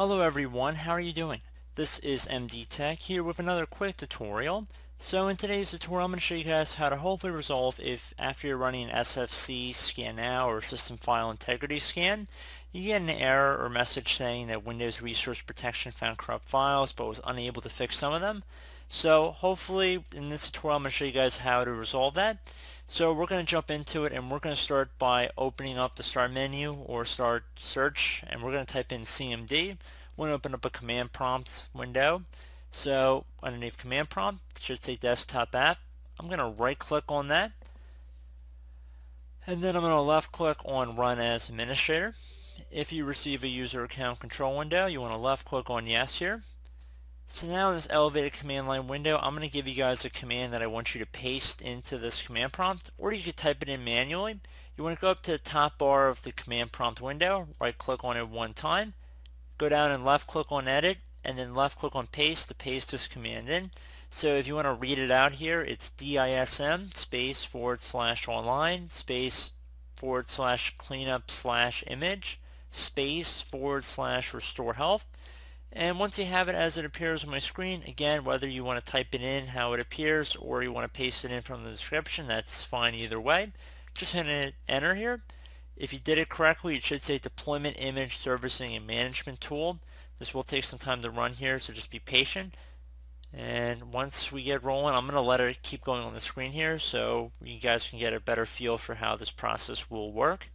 Hello everyone, how are you doing? This is MD Tech here with another quick tutorial. So in today's tutorial I'm going to show you guys how to hopefully resolve if after you're running an SFC scan now or system file integrity scan you get an error or message saying that Windows Resource Protection found corrupt files but was unable to fix some of them. So hopefully in this tutorial I'm going to show you guys how to resolve that. So we're going to jump into it and we're going to start by opening up the start menu or start search and we're going to type in CMD. We're going to open up a command prompt window. So underneath command prompt it should say desktop app. I'm going to right click on that and then I'm going to left click on run as administrator. If you receive a user account control window you want to left click on yes here so now in this elevated command line window, I'm going to give you guys a command that I want you to paste into this command prompt, or you could type it in manually. You want to go up to the top bar of the command prompt window, right click on it one time, go down and left click on edit, and then left click on paste to paste this command in. So if you want to read it out here, it's DISM space forward slash online space forward slash cleanup slash image space forward slash restore health. And once you have it as it appears on my screen, again, whether you want to type it in how it appears or you want to paste it in from the description, that's fine either way. Just hit enter here. If you did it correctly, it should say Deployment Image Servicing and Management Tool. This will take some time to run here, so just be patient. And once we get rolling, I'm going to let it keep going on the screen here so you guys can get a better feel for how this process will work.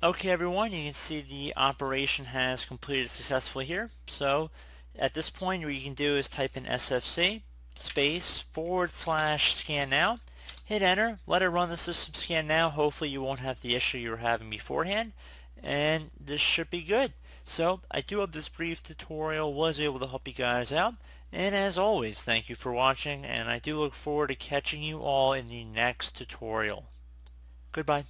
Okay everyone, you can see the operation has completed successfully here. So at this point what you can do is type in SFC space forward slash scan now. Hit enter, let it run the system scan now. Hopefully you won't have the issue you were having beforehand and this should be good. So I do hope this brief tutorial was able to help you guys out and as always thank you for watching and I do look forward to catching you all in the next tutorial. Goodbye.